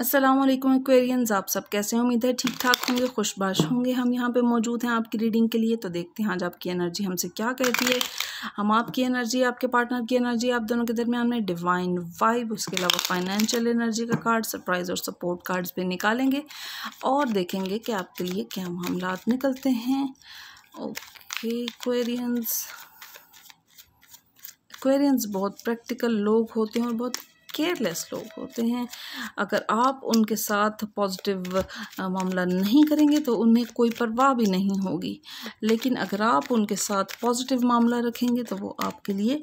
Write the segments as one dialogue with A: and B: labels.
A: Aslam Aquarians आप सब कैसे हैं उम्मीद है ठीक ठाक होंगे खुशबाश होंगे हम यहाँ पे मौजूद हैं आपकी रीडिंग के लिए तो देखते हैं आज आपकी एनर्जी हमसे क्या कहती है हम आपकी एनर्जी आपके पार्टनर की एनर्जी आप दोनों के दरमियान में डिवाइन वाइब उसके अलावा फाइनेंशियल एनर्जी का कार्ड सरप्राइज और सपोर्ट कार्ड्स भी निकालेंगे और देखेंगे कि आपके लिए क्या मामलात निकलते हैं ओके एक्वेरियंस एक्वेरियंस बहुत प्रैक्टिकल लोग होते हैं और बहुत केयरलेस लोग होते हैं अगर आप उनके साथ पॉजिटिव मामला नहीं करेंगे तो उन्हें कोई परवाह भी नहीं होगी लेकिन अगर आप उनके साथ पॉजिटिव मामला रखेंगे तो वो आपके लिए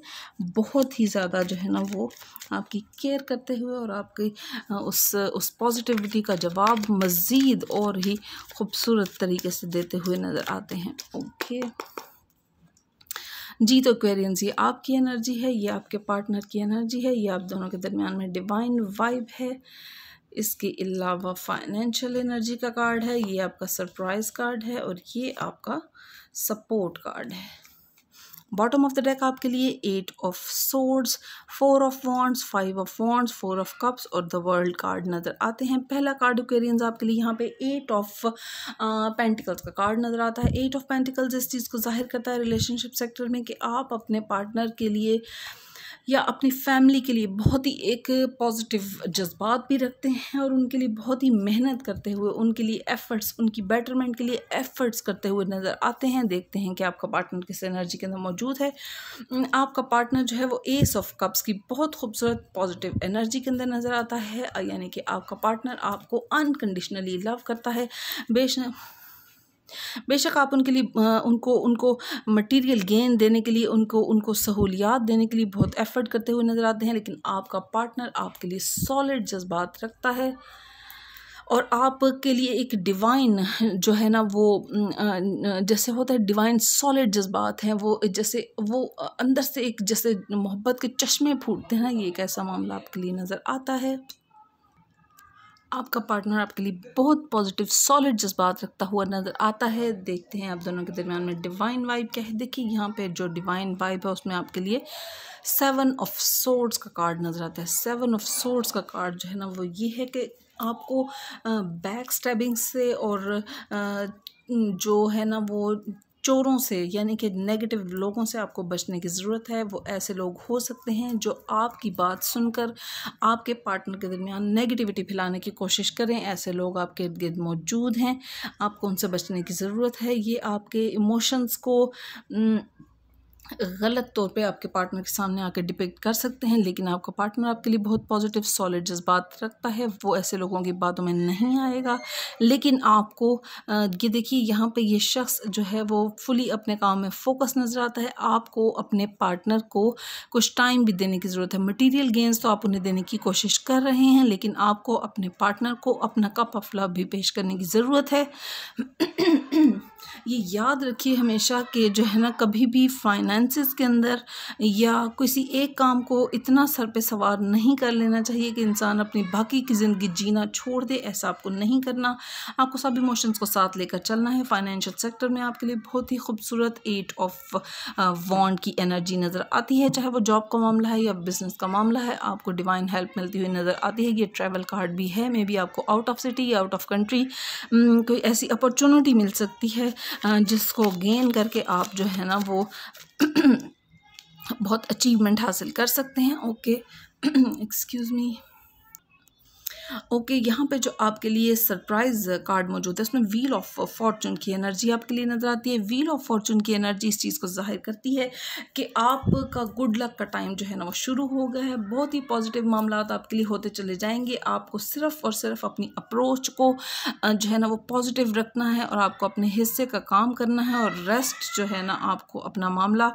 A: बहुत ही ज़्यादा जो है ना वो आपकी केयर करते हुए और आपकी उस उस पॉजिटिविटी का जवाब मज़ीद और ही खूबसूरत तरीके से देते हुए नज़र आते हैं ओके जी तो क्वेरियंस ये आपकी एनर्जी है ये आपके पार्टनर की एनर्जी है ये आप दोनों के दरमियान में डिवाइन वाइब है इसके अलावा फाइनेंशियल एनर्जी का कार्ड है ये आपका सरप्राइज़ कार्ड है और ये आपका सपोर्ट कार्ड है बॉटम ऑफ द डेक आपके लिए eight of swords four of wands five of wands four of cups और द वर्ल्ड कार्ड नज़र आते हैं पहला कार्ड ओकेरियंस आपके लिए यहाँ पे एट ऑफ पेंटिकल्स का कार्ड नज़र आता है एट ऑफ पेंटिकल्स इस चीज़ को जाहिर करता है रिलेशनशिप सेक्टर में कि आप अपने पार्टनर के लिए या अपनी फैमिली के लिए बहुत ही एक पॉजिटिव जज्बात भी रखते हैं और उनके लिए बहुत ही मेहनत करते हुए उनके लिए एफ़र्ट्स उनकी बेटरमेंट के लिए एफ़र्ट्स करते हुए नज़र आते हैं देखते हैं कि आपका पार्टनर किस एनर्जी के अंदर मौजूद है आपका पार्टनर जो है वो एस ऑफ कप्स की बहुत खूबसूरत पॉजिटिव एनर्जी के अंदर नज़र आता है यानी कि आपका पार्टनर आपको अनकंडीशनली लव करता है बेश बेशक आप उनके लिए उनको उनको मटेरियल गेन देने के लिए उनको उनको सहूलियात देने के लिए बहुत एफर्ट करते हुए नज़र आते हैं लेकिन आपका पार्टनर आपके लिए सॉलिड जज्बात रखता है और आपके लिए एक डिवाइन जो है ना वो जैसे होता है डिवाइन सॉलिड जज्बात हैं वो जैसे वो अंदर से एक जैसे मोहब्बत के चश्मे फूटते हैं ना ये एक ऐसा मामला आपके लिए नज़र आता है आपका पार्टनर आपके लिए बहुत पॉजिटिव सॉलिड जज्बात रखता हुआ नज़र आता है देखते हैं आप दोनों के दरमियान में डिवाइन वाइब क्या है देखिए यहाँ पे जो डिवाइन वाइब है उसमें आपके लिए सेवन ऑफ सोर्ड्स का कार्ड नज़र आता है सेवन ऑफ सोर्ड्स का कार्ड जो है ना वो ये है कि आपको बैक स्टैबिंग से और जो है ना वो चोरों से यानी कि नेगेटिव लोगों से आपको बचने की ज़रूरत है वो ऐसे लोग हो सकते हैं जो आपकी बात सुनकर आपके पार्टनर के दरमियान नेगेटिविटी फैलाने की कोशिश करें ऐसे लोग आपके इर्द गिर्द मौजूद हैं आपको उनसे बचने की ज़रूरत है ये आपके इमोशंस को न, गलत तौर पे आपके पार्टनर के सामने आकर डिपेक्ट कर सकते हैं लेकिन आपका पार्टनर आपके लिए बहुत पॉजिटिव सॉलिड जज्बात रखता है वो ऐसे लोगों की बातों में नहीं आएगा लेकिन आपको ये देखिए यहाँ पे ये शख्स जो है वो फुली अपने काम में फोकस नज़र आता है आपको अपने पार्टनर को कुछ टाइम भी देने की ज़रूरत है मटीरियल गेंस तो आप उन्हें देने की कोशिश कर रहे हैं लेकिन आपको अपने पार्टनर को अपना कप ऑफ लव भी पेश करने की ज़रूरत है ये याद रखिए हमेशा कि जो है ना कभी भी फाइनेंसिस के अंदर या किसी एक काम को इतना सर पे सवार नहीं कर लेना चाहिए कि इंसान अपनी बाकी की ज़िंदगी जीना छोड़ दे ऐसा आपको नहीं करना आपको सब इमोशंस को साथ लेकर चलना है फाइनेंशियल सेक्टर में आपके लिए बहुत ही खूबसूरत एट ऑफ वॉन्ड की एनर्जी नज़र आती है चाहे वो जॉब का मामला है या बिजनेस का मामला है आपको डिवाइन हेल्प मिलती हुई नज़र आती है ये ट्रैवल कार्ड भी है मे बी आपको आउट ऑफ सिटी या आउट ऑफ कंट्री कोई ऐसी अपॉर्चुनिटी मिल सकती है जिसको गेन करके आप जो है ना वो बहुत अचीवमेंट हासिल कर सकते हैं ओके एक्सक्यूज़ मी ओके यहाँ पे जो आपके लिए सरप्राइज कार्ड मौजूद है उसमें व्हील ऑफ फॉर्चून की एनर्जी आपके लिए नज़र आती है व्हील ऑफ फॉर्चून की एनर्जी इस चीज़ को जाहिर करती है कि आपका गुड लक का टाइम जो है ना वो शुरू हो गया है बहुत ही पॉजिटिव मामला आपके लिए होते चले जाएंगे आपको सिर्फ और सिर्फ अपनी अप्रोच को जो है ना वो पॉजिटिव रखना है और आपको अपने हिस्से का काम करना है और रेस्ट जो है ना आपको अपना मामला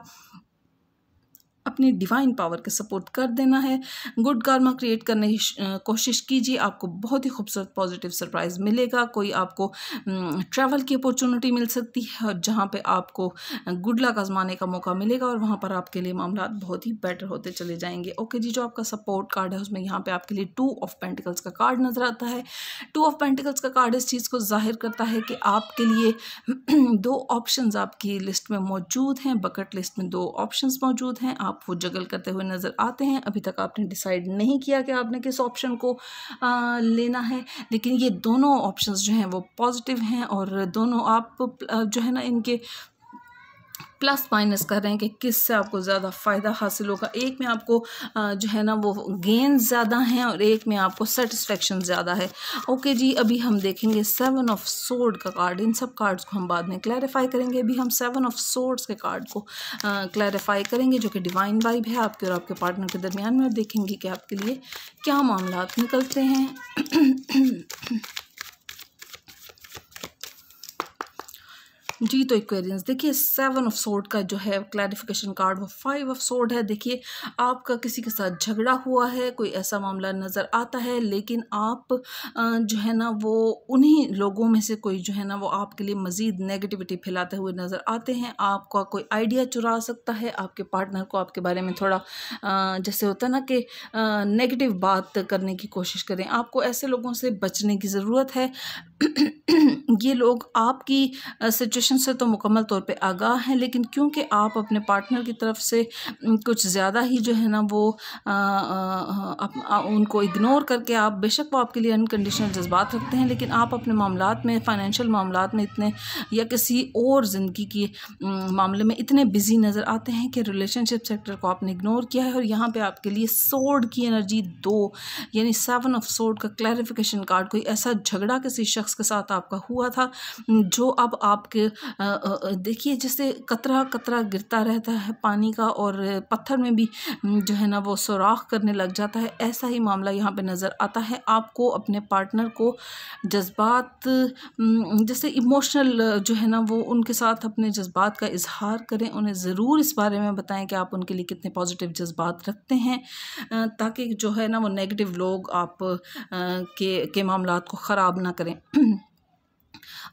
A: अपनी डिवाइन पावर का सपोर्ट कर देना है गुड कारमा क्रिएट करने की कोशिश कीजिए आपको बहुत ही खूबसूरत पॉजिटिव सरप्राइज़ मिलेगा कोई आपको ट्रैवल की अपॉर्चुनिटी मिल सकती है और जहाँ पे आपको गुड लक आजमाने का मौका मिलेगा और वहाँ पर आपके लिए मामला बहुत ही बेटर होते चले जाएंगे ओके जी जो आपका सपोर्ट कार्ड है उसमें यहाँ पर आपके लिए टू ऑफ पेंटिकल्स का कार्ड नज़र आता है टू ऑफ पेंटिकल्स का कार्ड इस चीज़ को जाहिर करता है कि आपके लिए दो ऑप्शन आपकी लिस्ट में मौजूद हैं बकेट लिस्ट में दो ऑप्शन मौजूद हैं आप आप वो जगल करते हुए नज़र आते हैं अभी तक आपने डिसाइड नहीं किया कि आपने किस ऑप्शन को आ, लेना है लेकिन ये दोनों ऑप्शंस जो हैं वो पॉजिटिव हैं और दोनों आप जो है ना इनके प्लस माइनस कर रहे हैं कि किससे आपको ज़्यादा फ़ायदा हासिल होगा एक में आपको जो है ना वो गेन ज़्यादा हैं और एक में आपको सेटिस्फेक्शन ज़्यादा है ओके जी अभी हम देखेंगे सेवन ऑफ सोर्ड का कार्ड इन सब कार्ड्स को हम बाद में क्लैरिफाई करेंगे अभी हम सेवन ऑफ सोर्ड्स के कार्ड को क्लैरिफाई करेंगे जो कि डिवाइन वाइब है आपके और आपके पार्टनर के दरमियान में देखेंगे कि आपके लिए क्या मामला निकलते हैं जी तो इक्वेरियंस देखिए सेवन ऑफ सोर्ड का जो है क्लैरिफिकेशन कार्ड वो फाइव ऑफ सोर्ड है देखिए आपका किसी के साथ झगड़ा हुआ है कोई ऐसा मामला नज़र आता है लेकिन आप जो है ना वो उन्हीं लोगों में से कोई जो है ना वो आपके लिए मज़ीद नेगेटिविटी फैलाते हुए नज़र आते हैं आपका कोई आइडिया चुरा सकता है आपके पार्टनर को आपके बारे में थोड़ा जैसे होता है ना कि नेगेटिव बात करने की कोशिश करें आपको ऐसे लोगों से बचने की ज़रूरत है ये लोग आपकी सिचुएशन सिचुएशन से तो मुकम्मल तौर पे आगाह हैं लेकिन क्योंकि आप अपने पार्टनर की तरफ से कुछ ज़्यादा ही जो है ना वो आ, आ, आ, उनको इग्नोर करके आप बेशक वो आपके लिए अनकंडीशनल जज्बात रखते हैं लेकिन आप अपने मामला में फ़ाइनेंशियल मामला में इतने या किसी और ज़िंदगी की मामले में इतने बिज़ी नज़र आते हैं कि रिलेशनशिप सेक्टर को आपने इग्नोर किया है और यहाँ पर आपके लिए सोड की एनर्जी दो यानी सेवन ऑफ सोड का क्लैरिफिकेशन कार्ड कोई ऐसा झगड़ा किसी शख्स के साथ आपका हुआ था जो अब आपके देखिए जैसे कतरा कतरा गिरता रहता है पानी का और पत्थर में भी जो है ना वो सुराख करने लग जाता है ऐसा ही मामला यहाँ पे नज़र आता है आपको अपने पार्टनर को जज्बात जैसे इमोशनल जो है ना वो उनके साथ अपने जज्बात का इजहार करें उन्हें ज़रूर इस बारे में बताएं कि आप उनके लिए कितने पॉजिटिव जज्बात रखते हैं ताकि जो है ना वो नेगेटिव लोग आप के के मामला को ख़राब ना करें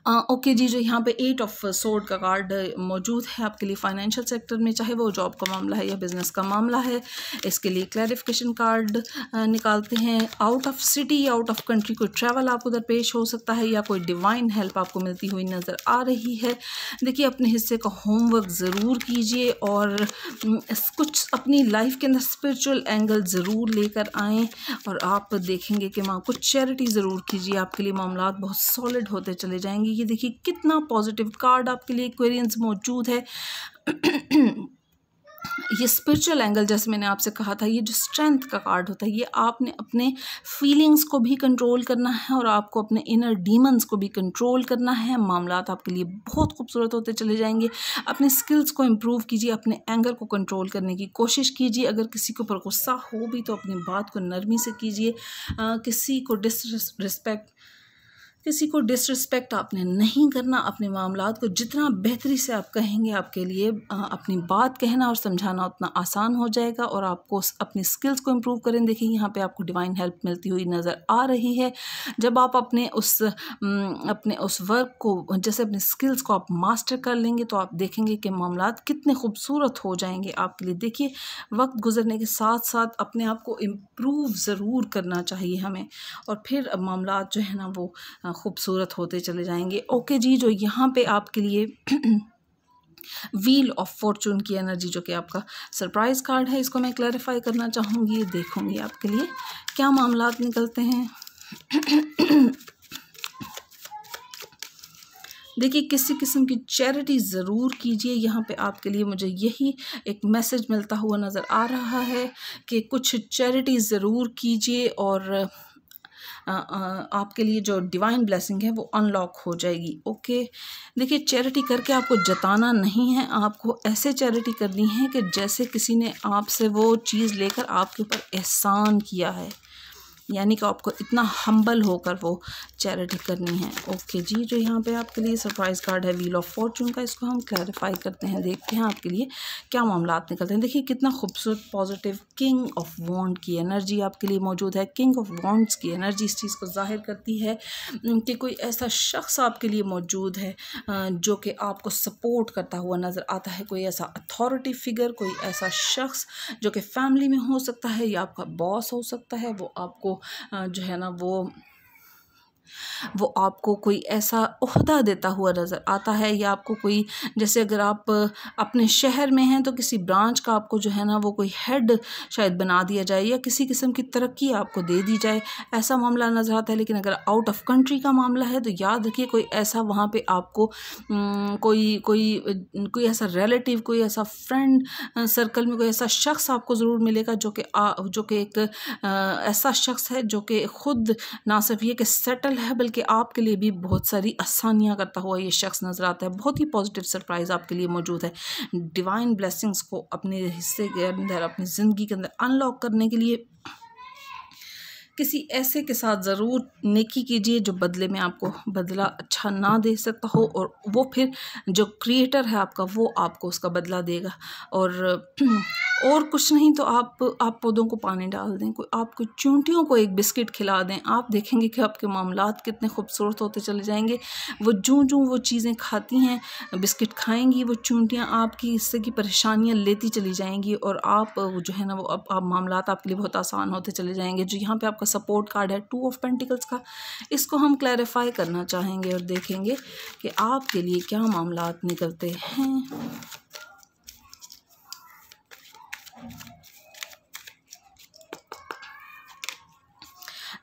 A: ओके जी जो यहाँ पे एट ऑफ सोर्ड का कार्ड मौजूद है आपके लिए फाइनेंशियल सेक्टर में चाहे वो जॉब का मामला है या बिजनेस का मामला है इसके लिए क्लैरिफिकेशन कार्ड निकालते हैं out of city out of country कोई ट्रैवल आपको उधर पेश हो सकता है या कोई डिवाइन हेल्प आपको मिलती हुई नज़र आ रही है देखिए अपने हिस्से का होमवर्क ज़रूर कीजिए और कुछ अपनी लाइफ के अंदर स्परिचुअल एंगल ज़रूर लेकर आएँ और आप देखेंगे कि माँ कुछ चैरिटी ज़रूर कीजिए आपके लिए मामला बहुत सॉलिड होते चले जाएंगे जाएगी ये देखिए कितना पॉजिटिव कार्ड आपके लिए क्वेरियंस मौजूद है ये स्पिरिचुअल एंगल जैसे मैंने आपसे कहा था ये जो स्ट्रेंथ का कार्ड होता है ये आपने अपने फीलिंग्स को भी कंट्रोल करना है और आपको अपने इनर डीमंस को भी कंट्रोल करना है मामला आपके लिए बहुत खूबसूरत होते चले जाएंगे अपने स्किल्स को इम्प्रूव कीजिए अपने एंगर को कंट्रोल करने की कोशिश कीजिए अगर किसी को ऊपर गुस्सा हो भी तो अपनी बात को नरमी से कीजिए किसी को डिसरिस्पेक्ट किसी को डिसरिस्पेक्ट आपने नहीं करना अपने मामला को जितना बेहतरी से आप कहेंगे आपके लिए अपनी बात कहना और समझाना उतना आसान हो जाएगा और आपको अपनी स्किल्स को इम्प्रूव करें देखिए यहाँ पे आपको डिवाइन हेल्प मिलती हुई नज़र आ रही है जब आप अपने उस अपने उस वर्क को जैसे अपने स्किल्स को आप मास्टर कर लेंगे तो आप देखेंगे कि मामला कितने खूबसूरत हो जाएंगे आपके लिए देखिए वक्त गुजरने के साथ साथ अपने आप को इम्प्रूव ज़रूर करना चाहिए हमें और फिर मामला जो है ना वो खूबसूरत होते चले जाएंगे ओके जी जो यहाँ पे आपके लिए व्हील ऑफ फॉर्चून की एनर्जी जो कि आपका सरप्राइज कार्ड है इसको मैं क्लैरिफाई करना चाहूँगी देखूँगी आपके लिए क्या मामला निकलते हैं देखिए किसी किस्म की चैरिटी ज़रूर कीजिए यहाँ पे आपके लिए मुझे यही एक मैसेज मिलता हुआ नज़र आ रहा है कि कुछ चैरिटी ज़रूर कीजिए और आपके लिए जो डिवाइन ब्लेसिंग है वो अनलॉक हो जाएगी ओके देखिए चैरिटी करके आपको जताना नहीं है आपको ऐसे चैरिटी करनी है कि जैसे किसी ने आपसे वो चीज़ लेकर आपके ऊपर एहसान किया है यानी कि आपको इतना हम्बल होकर वो चैरिटी करनी है ओके जी जो यहाँ पे आपके लिए सरप्राइज़ कार्ड है व्हील ऑफ फॉर्चून का इसको हम क्लैरिफाई करते हैं देखते हैं आपके लिए क्या मामला निकलते हैं देखिए कितना खूबसूरत पॉजिटिव किंग ऑफ वॉन्ड की एनर्जी आपके लिए मौजूद है किंग ऑफ वॉन्ड्स की एनर्जी इस चीज़ को जाहिर करती है कि कोई ऐसा शख्स आपके लिए मौजूद है जो कि आपको सपोर्ट करता हुआ नज़र आता है कोई ऐसा अथॉरिटी फिगर कोई ऐसा शख्स जो कि फैमिली में हो सकता है या आपका बॉस हो सकता है वो आपको जो है ना वो वो आपको कोई ऐसा उहदा देता हुआ नज़र आता है या आपको कोई जैसे अगर आप अपने शहर में हैं तो किसी ब्रांच का आपको जो है ना वो कोई हेड शायद बना दिया जाए या किसी किस्म की तरक्की आपको दे दी जाए ऐसा मामला नज़र आता है लेकिन अगर आउट ऑफ कंट्री का मामला है तो याद रखिए कोई ऐसा वहाँ पर आपको कोई कोई कोई ऐसा रिलेटिव कोई ऐसा फ्रेंड सर्कल में कोई ऐसा शख्स आपको ज़रूर मिलेगा जो कि जो कि एक ऐसा शख्स है जो कि ख़ुद ना सिर्फ ये कि सेटल प्रोफेशनल है बल्कि आपके लिए भी बहुत सारी आसानियाँ करता हुआ ये शख्स नज़र आता है बहुत ही पॉजिटिव सरप्राइज़ आपके लिए मौजूद है डिवाइन ब्लेसिंग्स को अपने हिस्से के अंदर अपनी ज़िंदगी के अंदर अनलॉक करने के लिए किसी ऐसे के साथ ज़रूर नेकी कीजिए जो बदले में आपको बदला अच्छा ना दे सकता हो और वो फिर जो क्रिएटर है आपका वो आपको उसका बदला देगा और और कुछ नहीं तो आप आप पौधों को पानी डाल दें कोई कुछ चूंटियों को एक बिस्किट खिला दें आप देखेंगे कि आपके मामला कितने खूबसूरत होते चले जाएंगे वो जू जो वो चीज़ें खाती हैं बिस्किट खाएंगी वो चूंटियाँ आपकी इससे की परेशानियाँ लेती चली जाएंगी और आप जो है ना वो आप, आप मामला आपके लिए बहुत आसान होते चले जाएंगे जो यहाँ पर आपका सपोर्ट कार्ड है टू ऑफ पेंटिकल्स का इसको हम क्लैरिफाई करना चाहेंगे और देखेंगे कि आपके लिए क्या मामला निकलते हैं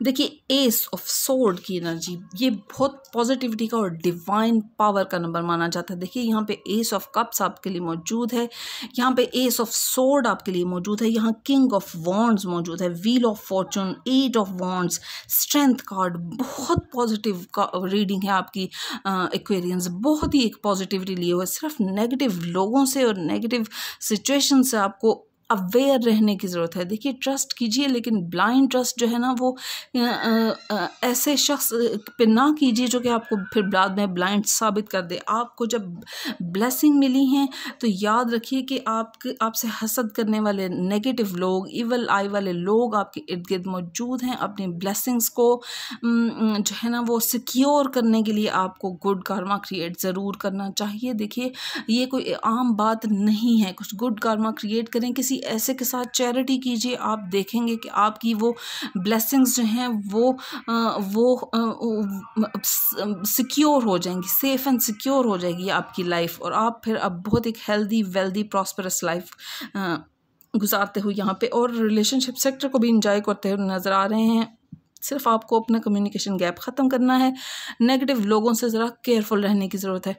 A: देखिए एस ऑफ सोर्ड की एनर्जी ये बहुत पॉजिटिविटी का और डिवाइन पावर का नंबर माना जाता है देखिए यहाँ पे एस ऑफ कप्स आपके लिए मौजूद है यहाँ पे एस ऑफ सोर्ड आपके लिए मौजूद है यहाँ किंग ऑफ वॉन्ड्स मौजूद है wheel of fortune eight of wands strength card बहुत पॉजिटिव का रीडिंग है आपकी एक्वेरियंस बहुत ही एक पॉजिटिविटी लिए हुए सिर्फ नेगेटिव लोगों से और नेगेटिव सिचुएशन से आपको अवेयर रहने की ज़रूरत है देखिए ट्रस्ट कीजिए लेकिन ब्लाइंड ट्रस्ट जो है ना वो ऐसे शख्स पे ना कीजिए जो कि आपको फिर बाद में ब्लाइंड साबित कर दे आपको जब ब्लेसिंग मिली है तो याद रखिए कि आप आपसे हसद करने वाले नेगेटिव लोग इवल आई वाले लोग आपके इर्द गिर्द मौजूद हैं अपनी ब्लेसिंग्स को जो है ना वो सिक्योर करने के लिए आपको गुड कारमा क्रिएट ज़रूर करना चाहिए देखिए ये कोई आम बात नहीं है कुछ गुड कारमा क्रिएट करें किसी ऐसे के साथ चैरिटी कीजिए आप देखेंगे कि आपकी वो ब्लेसिंग्स जो हैं वो वो सिक्योर हो जाएंगी सेफ़ एंड सिक्योर हो जाएगी आपकी लाइफ और आप फिर अब बहुत एक हेल्दी वेल्दी प्रॉस्परस लाइफ गुजारते हुए यहाँ पे और रिलेशनशिप सेक्टर को भी इंजॉय करते हुए नज़र आ रहे हैं सिर्फ आपको अपना कम्युनिकेशन गैप ख़त्म करना है नेगेटिव लोगों से ज़रा केयरफुल रहने की ज़रूरत है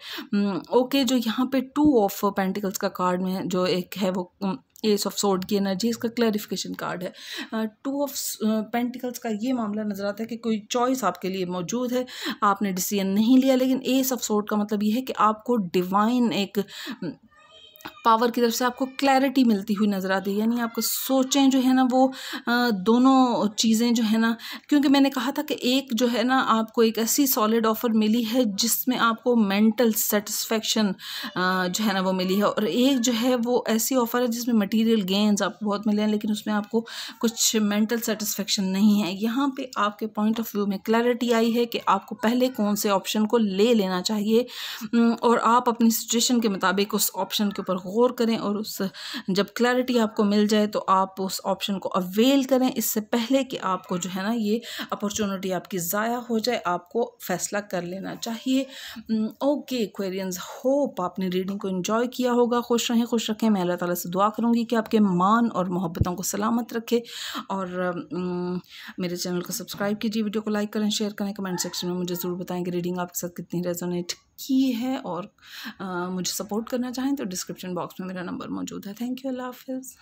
A: ओके जो यहाँ पे टू ऑफ पेंटिकल्स का कार्ड में जो एक है वो एस ऑफ सोर्ड की एनर्जी इसका क्लैरिफिकेशन कार्ड है टू ऑफ पेंटिकल्स का ये मामला नज़र आता है कि कोई चॉइस आपके लिए मौजूद है आपने डिसीजन नहीं लिया लेकिन एस ऑफ सोर्ड का मतलब ये है कि आपको डिवाइन एक पावर की तरफ से आपको क्लैरिटी मिलती हुई नज़र आती है यानी आपको सोचें जो है ना वो दोनों चीज़ें जो है ना क्योंकि मैंने कहा था कि एक जो है ना आपको एक ऐसी सॉलिड ऑफ़र मिली है जिसमें आपको मेंटल सेटिस्फेक्शन जो है ना वो मिली है और एक जो है वो ऐसी ऑफ़र है जिसमें मटेरियल गेंस आपको बहुत मिले हैं लेकिन उसमें आपको कुछ मेंटल सेटिस्फेक्शन नहीं है यहाँ पर आपके पॉइंट ऑफ व्यू में क्लैरिटी आई है कि आपको पहले कौन से ऑप्शन को ले लेना चाहिए और आप अपनी सिचुएशन के मुताबिक उस ऑप्शन के ऊपर पर गौर करें और उस जब क्लैरिटी आपको मिल जाए तो आप उस ऑप्शन को अवेल करें इससे पहले कि आपको जो है ना ये अपॉर्चुनिटी आपकी ज़ाया हो जाए आपको फ़ैसला कर लेना चाहिए ओके क्वेरियंस होप आपने रीडिंग को इन्जॉय किया होगा खुश रहें खुश रखें मैं अल्लाह ताला से दुआ करूँगी कि आपके मान और मोहब्बतों को सलामत रखे और मेरे चैनल को सब्सक्राइब कीजिए वीडियो को लाइक करें शेयर करें कमेंट सेक्शन में मुझे ज़रूर बताएं कि रीडिंग आपके साथ कितनी रेजोनेट की है और मुझे सपोर्ट करना चाहें तो डिस्क्रिप्शन बॉक्स में मेरा नंबर मौजूद है थैंक यू अल्लाह हाफिज़